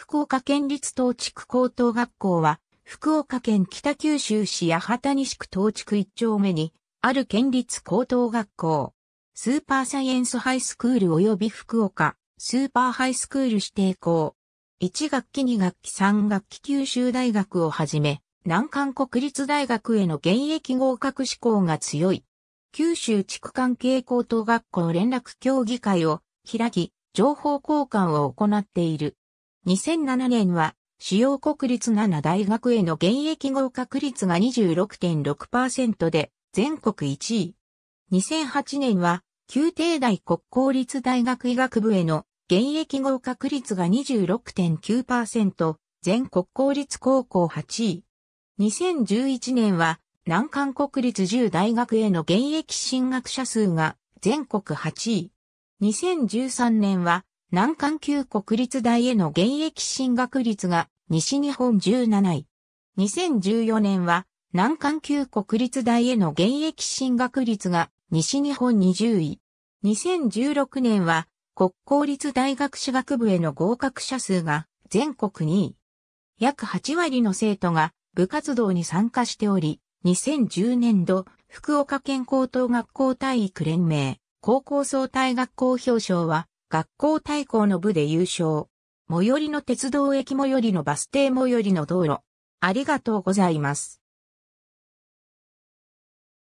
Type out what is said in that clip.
福岡県立東地区高等学校は、福岡県北九州市八幡西区東地区一丁目に、ある県立高等学校、スーパーサイエンスハイスクール及び福岡、スーパーハイスクール指定校。1学期2学期3学期九州大学をはじめ、南韓国立大学への現役合格志向が強い。九州地区関係高等学校連絡協議会を開き、情報交換を行っている。2007年は主要国立7大学への現役合格率が26.6%で全国1位。2008年は旧帝大国公立大学医学部への現役合格率が26.9%、全国公立高校8位。2011年は南韓国立10大学への現役進学者数が全国8位。2013年は南関旧国立大への現役進学率が西日本17位。2014年は南関旧国立大への現役進学率が西日本20位。2016年は国公立大学士学部への合格者数が全国2位。約8割の生徒が部活動に参加しており、2010年度福岡県高等学校体育連盟高校総体学校表彰は学校対抗の部で優勝。最寄りの鉄道駅最寄りのバス停最寄りの道路。ありがとうございます。